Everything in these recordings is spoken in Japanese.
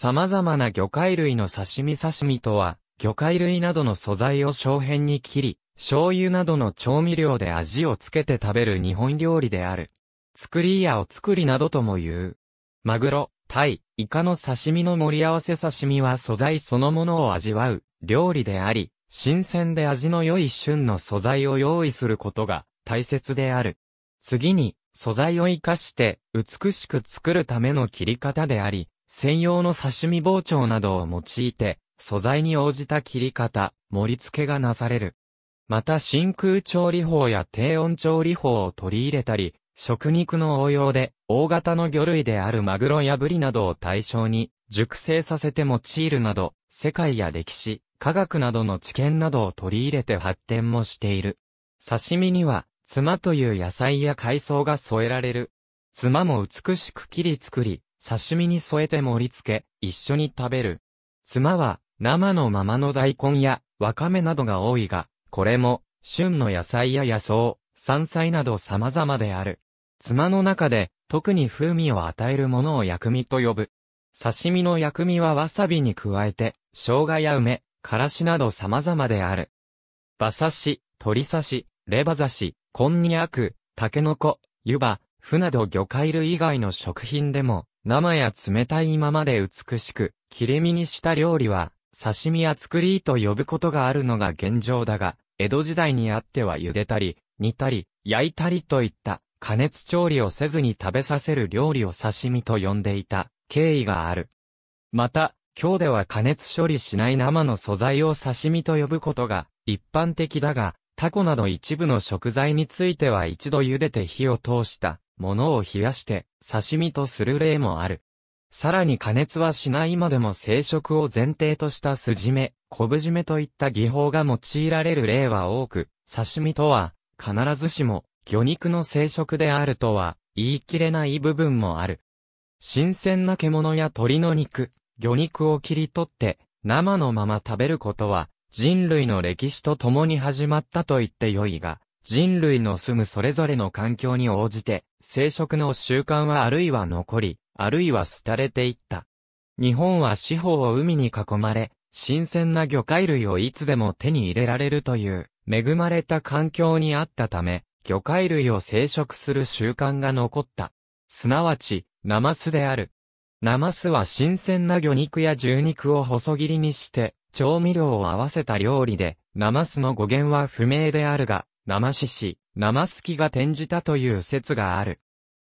様々な魚介類の刺身刺身とは、魚介類などの素材を小片に切り、醤油などの調味料で味をつけて食べる日本料理である。作りやお作りなどとも言う。マグロ、タイ、イカの刺身の盛り合わせ刺身は素材そのものを味わう料理であり、新鮮で味の良い旬の素材を用意することが大切である。次に、素材を活かして美しく作るための切り方であり、専用の刺身包丁などを用いて、素材に応じた切り方、盛り付けがなされる。また真空調理法や低温調理法を取り入れたり、食肉の応用で、大型の魚類であるマグロやブリなどを対象に、熟成させて用いるなど、世界や歴史、科学などの知見などを取り入れて発展もしている。刺身には、妻という野菜や海藻が添えられる。妻も美しく切り作り、刺身に添えて盛り付け、一緒に食べる。妻は、生のままの大根や、わかめなどが多いが、これも、旬の野菜や野草、山菜など様々である。妻の中で、特に風味を与えるものを薬味と呼ぶ。刺身の薬味はわさびに加えて、生姜や梅、からしなど様々である。馬刺し、鶏刺し、レバ刺し、こんにゃく、タケノコ、湯葉、麩など魚介類以外の食品でも、生や冷たいままで美しく、切れ身にした料理は、刺身や作りと呼ぶことがあるのが現状だが、江戸時代にあっては茹でたり、煮たり、焼いたりといった加熱調理をせずに食べさせる料理を刺身と呼んでいた経緯がある。また、今日では加熱処理しない生の素材を刺身と呼ぶことが一般的だが、タコなど一部の食材については一度茹でて火を通した物を冷やして刺身とする例もある。さらに加熱はしないまでも生食を前提とした酢締め、昆布締めといった技法が用いられる例は多く、刺身とは必ずしも魚肉の生食であるとは言い切れない部分もある。新鮮な獣や鳥の肉、魚肉を切り取って生のまま食べることは人類の歴史と共に始まったと言ってよいが、人類の住むそれぞれの環境に応じて、生殖の習慣はあるいは残り、あるいは廃れていった。日本は四方を海に囲まれ、新鮮な魚介類をいつでも手に入れられるという、恵まれた環境にあったため、魚介類を生殖する習慣が残った。すなわち、ナマスである。ナマスは新鮮な魚肉や獣肉を細切りにして、調味料を合わせた料理で、ナマスの語源は不明であるが、生獅子、生すきが転じたという説がある。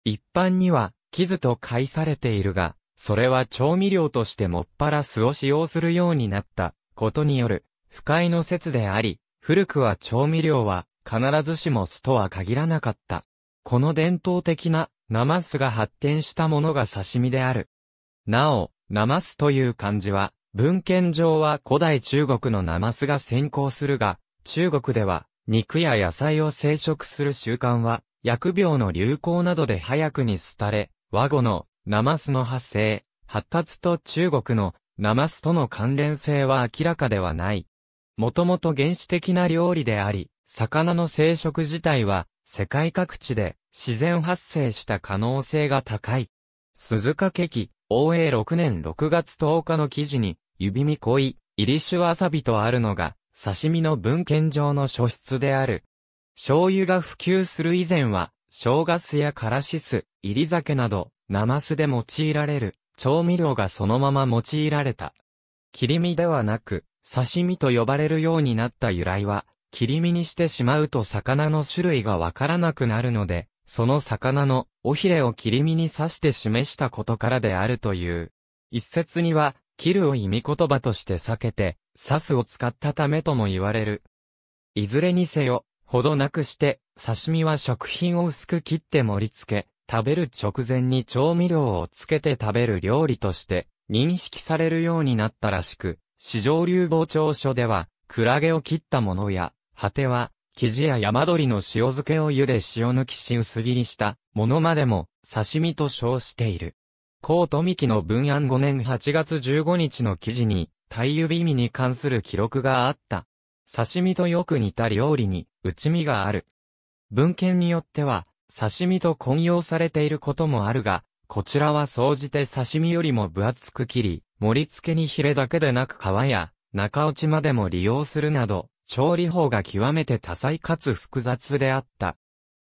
一般には、傷と解されているが、それは調味料としてもっぱら酢を使用するようになったことによる不快の説であり、古くは調味料は必ずしも酢とは限らなかった。この伝統的な生酢が発展したものが刺身である。なお、生酢という漢字は、文献上は古代中国の生酢が先行するが、中国では肉や野菜を生食する習慣は、薬病の流行などで早くに廃れ、和語のナマスの発生、発達と中国のナマスとの関連性は明らかではない。もともと原始的な料理であり、魚の生殖自体は世界各地で自然発生した可能性が高い。鈴鹿劇、応永6年6月10日の記事に、指見恋、イリシュワサビとあるのが、刺身の文献上の書質である。醤油が普及する以前は、生姜酢やからし酢、入り酒など、生酢で用いられる、調味料がそのまま用いられた。切り身ではなく、刺身と呼ばれるようになった由来は、切り身にしてしまうと魚の種類がわからなくなるので、その魚のおひれを切り身に刺して示したことからであるという。一説には、切るを意味言葉として避けて、サスを使ったためとも言われる。いずれにせよ、ほどなくして、刺身は食品を薄く切って盛り付け、食べる直前に調味料をつけて食べる料理として認識されるようになったらしく、市場流防潮書では、クラゲを切ったものや、果ては、生地や山鳥の塩漬けを茹で塩抜きし薄切りしたものまでも刺身と称している。高富木の文案5年8月15日の記事に、タユ指身に関する記録があった。刺身とよく似た料理に、内身がある。文献によっては、刺身と混用されていることもあるが、こちらは総じて刺身よりも分厚く切り、盛り付けにヒレだけでなく皮や中落ちまでも利用するなど、調理法が極めて多彩かつ複雑であった。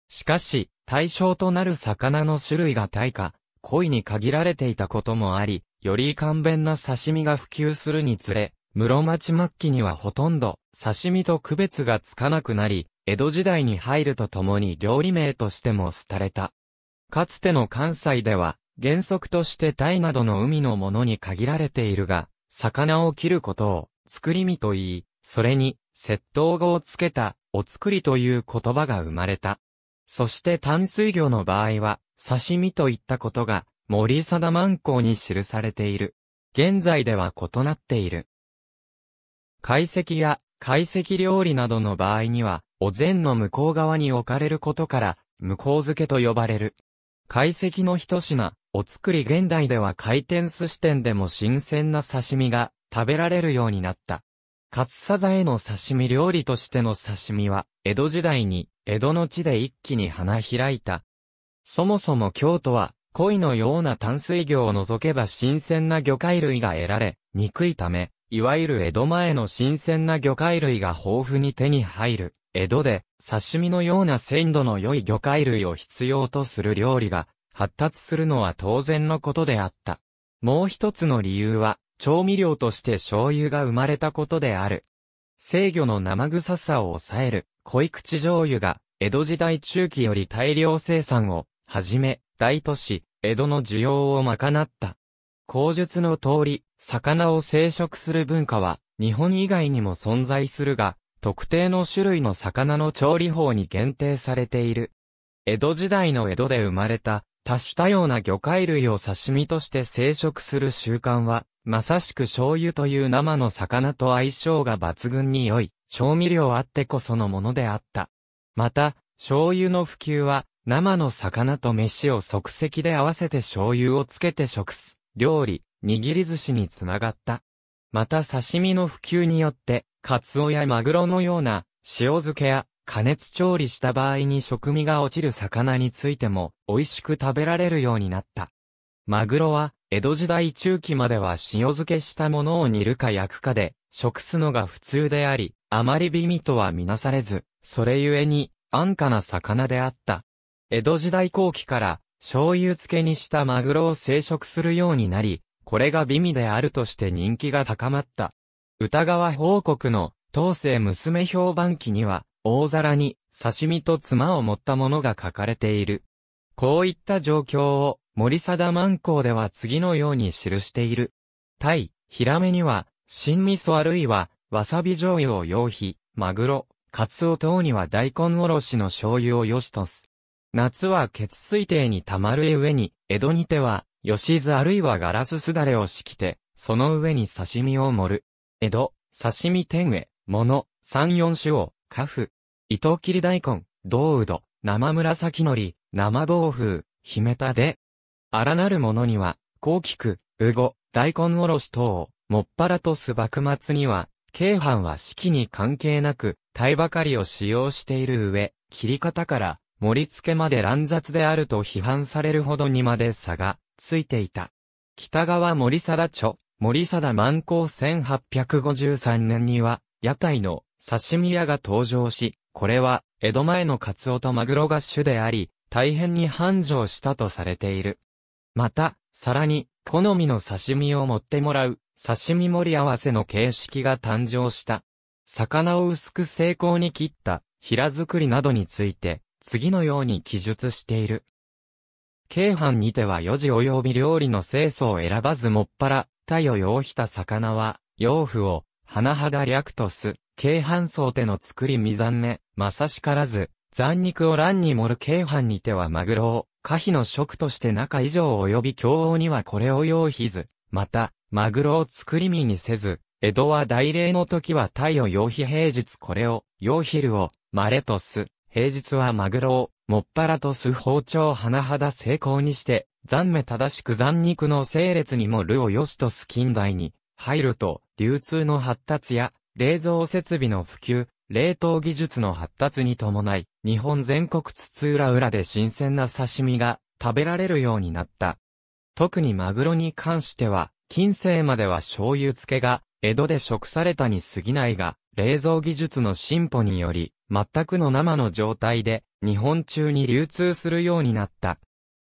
しかし、対象となる魚の種類が大化、鯉に限られていたこともあり、より簡便な刺身が普及するにつれ、室町末期にはほとんど刺身と区別がつかなくなり、江戸時代に入るとともに料理名としても廃れた。かつての関西では、原則として鯛などの海のものに限られているが、魚を切ることを、作り身と言い、それに、窃盗語をつけた、お作りという言葉が生まれた。そして淡水魚の場合は、刺身といったことが、森貞万光に記されている。現在では異なっている。解析や解析料理などの場合には、お膳の向こう側に置かれることから、向こう漬けと呼ばれる。解析の一品、お作り現代では回転寿司店でも新鮮な刺身が食べられるようになった。カツサザエの刺身料理としての刺身は、江戸時代に、江戸の地で一気に花開いた。そもそも京都は、鯉のような淡水魚を除けば新鮮な魚介類が得られ、にくいため、いわゆる江戸前の新鮮な魚介類が豊富に手に入る。江戸で刺身のような鮮度の良い魚介類を必要とする料理が発達するのは当然のことであった。もう一つの理由は調味料として醤油が生まれたことである。制御の生臭さを抑える濃い口醤油が江戸時代中期より大量生産を始め大都市、江戸の需要を賄った。口述の通り、魚を生殖する文化は、日本以外にも存在するが、特定の種類の魚の調理法に限定されている。江戸時代の江戸で生まれた、多種多様な魚介類を刺身として生殖する習慣は、まさしく醤油という生の魚と相性が抜群に良い、調味料あってこそのものであった。また、醤油の普及は、生の魚と飯を即席で合わせて醤油をつけて食す、料理、握り寿司につながった。また刺身の普及によって、カツオやマグロのような、塩漬けや加熱調理した場合に食味が落ちる魚についても、美味しく食べられるようになった。マグロは、江戸時代中期までは塩漬けしたものを煮るか焼くかで、食すのが普通であり、あまり美味とはみなされず、それゆえに、安価な魚であった。江戸時代後期から醤油漬けにしたマグロを生食するようになり、これが美味であるとして人気が高まった。歌川報告の当世娘評判記には、大皿に刺身と妻を持ったものが書かれている。こういった状況を森貞万光では次のように記している。タイ、ヒラメには、新味噌あるいは、わさび醤油を用皮、マグロ、カツオ等には大根おろしの醤油を良しとす。夏は血水底に溜まる上に、江戸にては、吉津あるいはガラスすだれを敷きて、その上に刺身を盛る。江戸、刺身天へ、物、三四種を、花フ、糸切り大根、銅うど、生紫海苔、生暴風、姫たで。荒なるものには、高菊、うご、大根おろし等を、もっぱらとす幕末には、京阪は四季に関係なく、鯛ばかりを使用している上、切り方から、盛り付けまで乱雑であると批判されるほどにまで差がついていた。北川森貞著、森貞万光1853年には、屋台の刺身屋が登場し、これは江戸前のカツオとマグロが主であり、大変に繁盛したとされている。また、さらに、好みの刺身を持ってもらう、刺身盛り合わせの形式が誕生した。魚を薄く精巧に切った、平作りなどについて、次のように記述している。京阪にては四時及び料理の清楚を選ばずもっぱら、太を要した魚は、養父を、花肌略とす、京阪層手の作り未残ね、まさしからず、残肉を乱に盛る京阪にてはマグロを、可否の食として中以上及び京王にはこれを用ひず、また、マグロを作り身にせず、江戸は大礼の時は太を用費平日これを、用昼を、まれとす、平日はマグロを、もっぱらとす包丁を甚だ成功にして、残目正しく残肉の整列にもるをよしとす近代に、入ると、流通の発達や、冷蔵設備の普及、冷凍技術の発達に伴い、日本全国津々浦々で新鮮な刺身が食べられるようになった。特にマグロに関しては、近世までは醤油漬けが、江戸で食されたに過ぎないが、冷蔵技術の進歩により、全くの生の状態で、日本中に流通するようになった。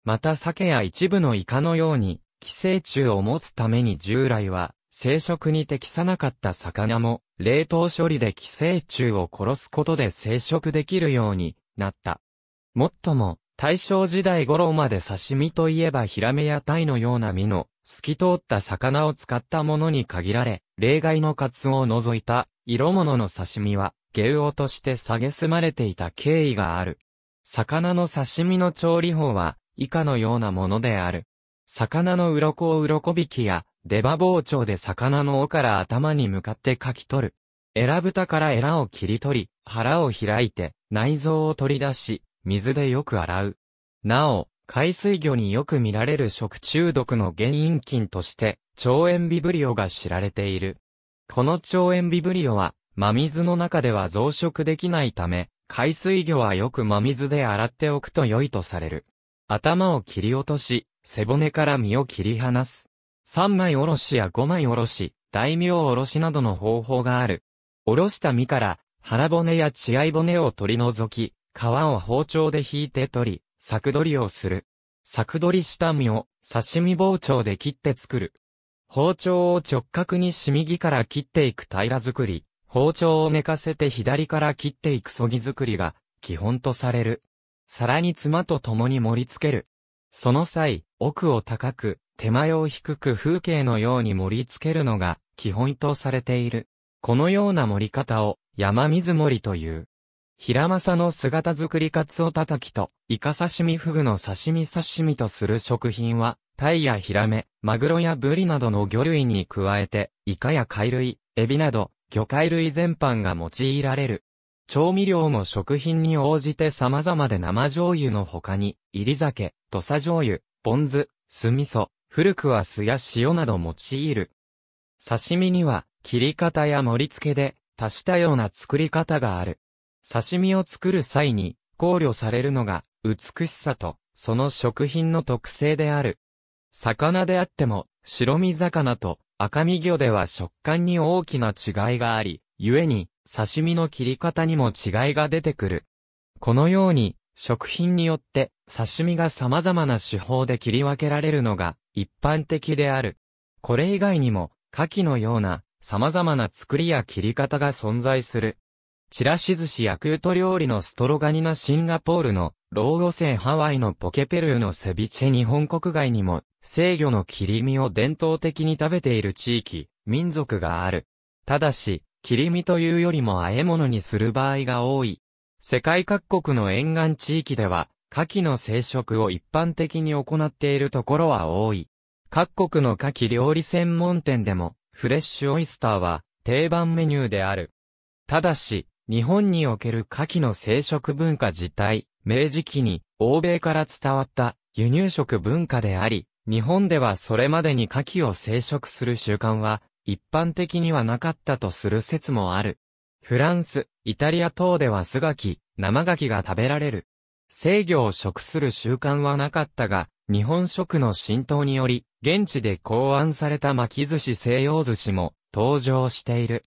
また鮭や一部のイカのように、寄生虫を持つために従来は、生殖に適さなかった魚も、冷凍処理で寄生虫を殺すことで生殖できるようになった。もっとも、大正時代頃まで刺身といえばヒラメやタイのような身の、透き通った魚を使ったものに限られ、例外のカツオを除いた色物の刺身は、芸王として蔑まれていた経緯がある。魚の刺身の調理法は、以下のようなものである。魚の鱗を鱗引きや、出刃包丁で魚の尾から頭に向かってかき取る。エラ豚からエラを切り取り、腹を開いて、内臓を取り出し、水でよく洗う。なお、海水魚によく見られる食中毒の原因菌として、腸炎ビブリオが知られている。この腸塩ビブリオは、真水の中では増殖できないため、海水魚はよく真水で洗っておくと良いとされる。頭を切り落とし、背骨から身を切り離す。3枚おろしや5枚おろし、大名おろしなどの方法がある。おろした身から腹骨や血合い骨を取り除き、皮を包丁で引いて取り、柵取りをする。柵取りした身を刺身包丁で切って作る。包丁を直角にしみぎから切っていく平作り、包丁を寝かせて左から切っていくそぎ作りが基本とされる。皿に妻と共に盛り付ける。その際、奥を高く、手前を低く風景のように盛り付けるのが基本とされている。このような盛り方を山水盛りという。平正の姿作りカツオたたきと、イカ刺身フグの刺身刺身とする食品は、タイやヒラメ、マグロやブリなどの魚類に加えて、イカや貝類、エビなど、魚介類全般が用いられる。調味料も食品に応じて様々で生醤油の他に、入り酒、土佐醤油、ポン酢、酢味噌、古くは酢や塩など用いる。刺身には、切り方や盛り付けで、多種多様な作り方がある。刺身を作る際に、考慮されるのが、美しさと、その食品の特性である。魚であっても、白身魚と赤身魚では食感に大きな違いがあり、故に、刺身の切り方にも違いが出てくる。このように、食品によって刺身が様々な手法で切り分けられるのが一般的である。これ以外にも、牡蠣のような様々な作りや切り方が存在する。ちらし寿司やクート料理のストロガニナシンガポールの、ロー生セハワイのポケペルーのセビチェ日本国外にも、制御の切り身を伝統的に食べている地域、民族がある。ただし、切り身というよりも和え物にする場合が多い。世界各国の沿岸地域では、牡蠣の生殖を一般的に行っているところは多い。各国の牡蠣料理専門店でも、フレッシュオイスターは定番メニューである。ただし、日本における牡蠣の生殖文化自体、明治期に欧米から伝わった輸入食文化であり、日本ではそれまでに牡蠣を生殖する習慣は一般的にはなかったとする説もある。フランス、イタリア等では素ガキ、生ガキが食べられる。制御を食する習慣はなかったが、日本食の浸透により、現地で考案された巻き寿司西洋寿司も登場している。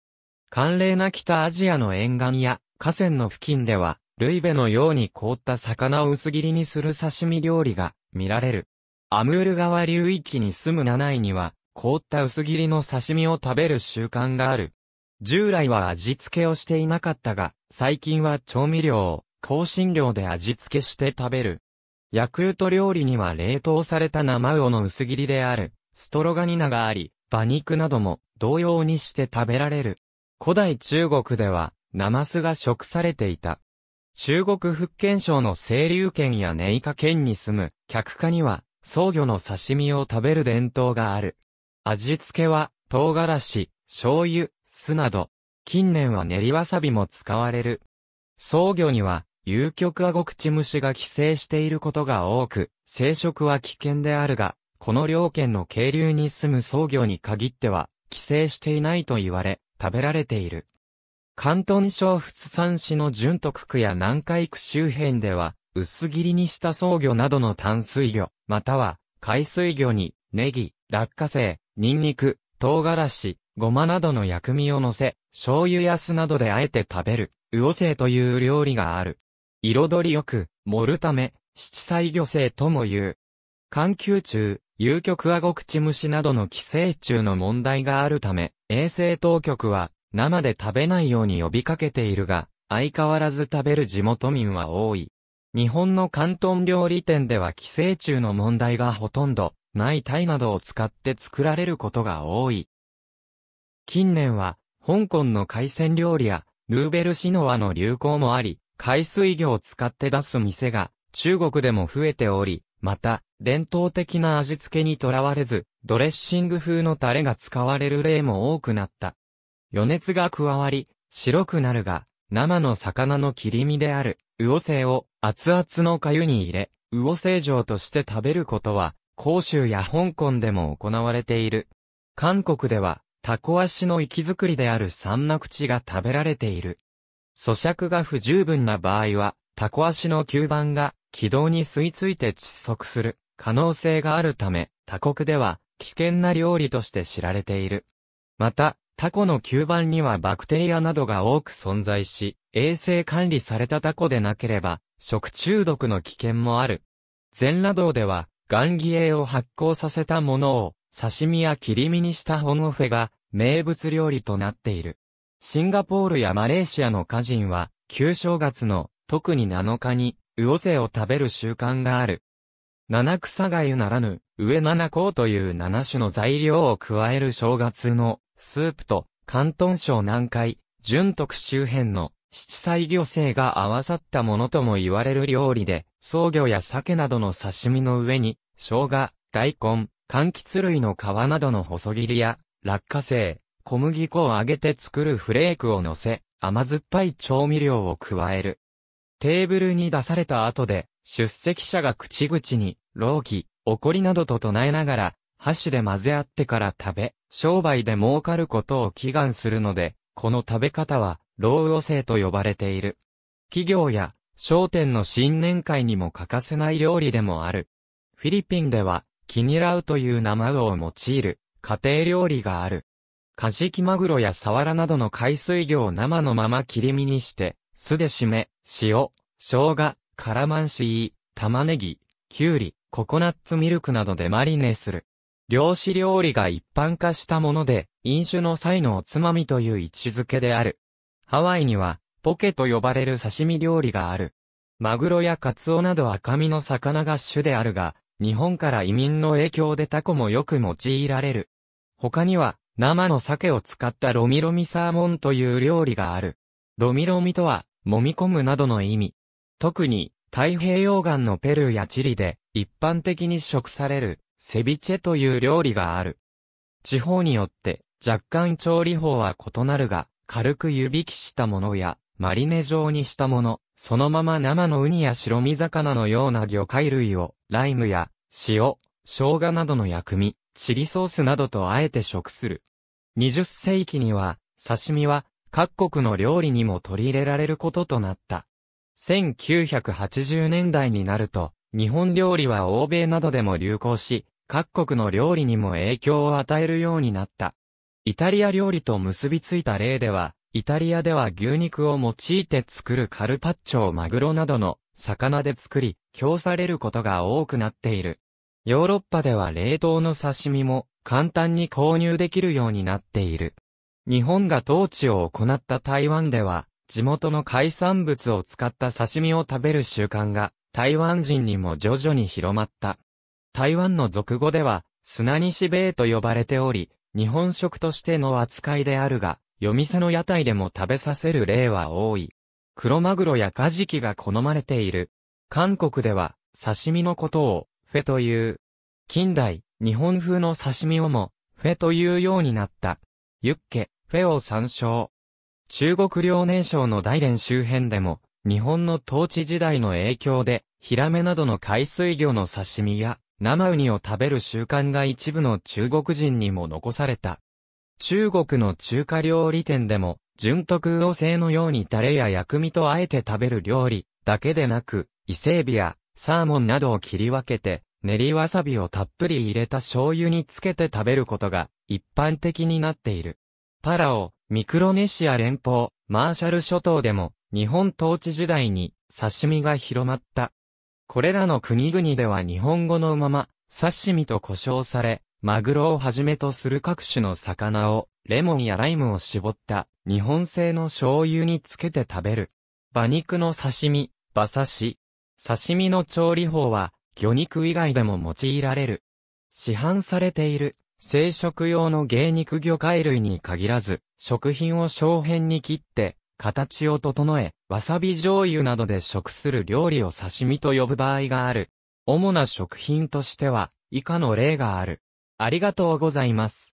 寒冷な北アジアの沿岸や河川の付近では、ルイベのように凍った魚を薄切りにする刺身料理が見られる。アムール川流域に住む7位には、凍った薄切りの刺身を食べる習慣がある。従来は味付けをしていなかったが、最近は調味料を香辛料で味付けして食べる。ヤクルト料理には冷凍された生魚の薄切りである、ストロガニナがあり、馬肉なども同様にして食べられる。古代中国では、ナマスが食されていた。中国福建省の清流県や寧夏県に住む客家には、僧魚の刺身を食べる伝統がある。味付けは、唐辛子、醤油、酢など、近年は練りわさびも使われる。僧魚には、有極アゴクチムシが寄生していることが多く、生殖は危険であるが、この両県の渓流に住む僧魚に限っては、寄生していないと言われ、食べられている。広東省仏山市の純徳区や南海区周辺では、薄切りにした草魚などの淡水魚、または海水魚に、ネギ、落花生、ニンニク、唐辛子、ごまなどの薬味を乗せ、醤油や酢などであえて食べる、魚生という料理がある。彩りよく、盛るため、七彩魚生とも言う。環球中、有極アゴクチムシなどの寄生虫の問題があるため、衛生当局は生で食べないように呼びかけているが、相変わらず食べる地元民は多い。日本の広東料理店では寄生虫の問題がほとんどないタイなどを使って作られることが多い。近年は、香港の海鮮料理や、ヌーベルシノワの流行もあり、海水魚を使って出す店が、中国でも増えており、また、伝統的な味付けにとらわれず、ドレッシング風のタレが使われる例も多くなった。余熱が加わり、白くなるが、生の魚の切り身である、魚製を熱々の粥に入れ、魚製状として食べることは、広州や香港でも行われている。韓国では、タコ足の息づくりである三な口が食べられている。咀嚼が不十分な場合は、タコ足の吸盤が軌道に吸い付いて窒息する可能性があるため、他国では危険な料理として知られている。また、タコの吸盤にはバクテリアなどが多く存在し、衛生管理されたタコでなければ、食中毒の危険もある。全羅道では、ガンギエを発酵させたものを、刺身や切り身にしたホノフェが、名物料理となっている。シンガポールやマレーシアの歌人は、旧正月の、特に7日に、魚背を食べる習慣がある。七草がゆならぬ、上七香という七種の材料を加える正月のスープと、関東省南海、純徳周辺の七彩魚生が合わさったものとも言われる料理で、創魚や鮭などの刺身の上に、生姜、大根、柑橘類の皮などの細切りや、落花生、小麦粉を揚げて作るフレークを乗せ、甘酸っぱい調味料を加える。テーブルに出された後で、出席者が口々に、老気、怒りなどと唱えながら、箸で混ぜ合ってから食べ、商売で儲かることを祈願するので、この食べ方は、老後生と呼ばれている。企業や商店の新年会にも欠かせない料理でもある。フィリピンでは、キニラウという生魚を用いる家庭料理がある。カジキマグロやサワラなどの海水魚を生のまま切り身にして、酢で締め、塩、生姜、カラマンシー、玉ねぎ、きゅうり、ココナッツミルクなどでマリネする。漁師料理が一般化したもので、飲酒の際のおつまみという位置づけである。ハワイには、ポケと呼ばれる刺身料理がある。マグロやカツオなど赤身の魚が主であるが、日本から移民の影響でタコもよく用いられる。他には、生の鮭を使ったロミロミサーモンという料理がある。ロミロミとは、揉み込むなどの意味。特に、太平洋岸のペルーやチリで、一般的に食される、セビチェという料理がある。地方によって、若干調理法は異なるが、軽く湯引きしたものや、マリネ状にしたもの、そのまま生のウニや白身魚のような魚介類を、ライムや、塩、生姜などの薬味、チリソースなどとあえて食する。20世紀には、刺身は、各国の料理にも取り入れられることとなった。1980年代になると、日本料理は欧米などでも流行し、各国の料理にも影響を与えるようになった。イタリア料理と結びついた例では、イタリアでは牛肉を用いて作るカルパッチョをマグロなどの魚で作り、供されることが多くなっている。ヨーロッパでは冷凍の刺身も簡単に購入できるようになっている。日本が統治を行った台湾では、地元の海産物を使った刺身を食べる習慣が、台湾人にも徐々に広まった。台湾の俗語では、砂西米と呼ばれており、日本食としての扱いであるが、夜店の屋台でも食べさせる例は多い。クロマグロやカジキが好まれている。韓国では、刺身のことを、フェという。近代、日本風の刺身をも、フェというようになった。ユッケ、フを参照。中国遼寧省の大連周辺でも、日本の統治時代の影響で、ヒラメなどの海水魚の刺身や、生ウニを食べる習慣が一部の中国人にも残された。中国の中華料理店でも、純徳魚製のようにタレや薬味とあえて食べる料理だけでなく、伊勢海老やサーモンなどを切り分けて、練りわさびをたっぷり入れた醤油につけて食べることが一般的になっている。パラオ、ミクロネシア連邦、マーシャル諸島でも、日本統治時代に、刺身が広まった。これらの国々では日本語のまま、刺身と呼称され、マグロをはじめとする各種の魚を、レモンやライムを絞った、日本製の醤油につけて食べる。馬肉の刺身、馬刺し。刺身の調理法は、魚肉以外でも用いられる。市販されている生食用の芸肉魚介類に限らず、食品を小片に切って、形を整え、わさび醤油などで食する料理を刺身と呼ぶ場合がある。主な食品としては、以下の例がある。ありがとうございます。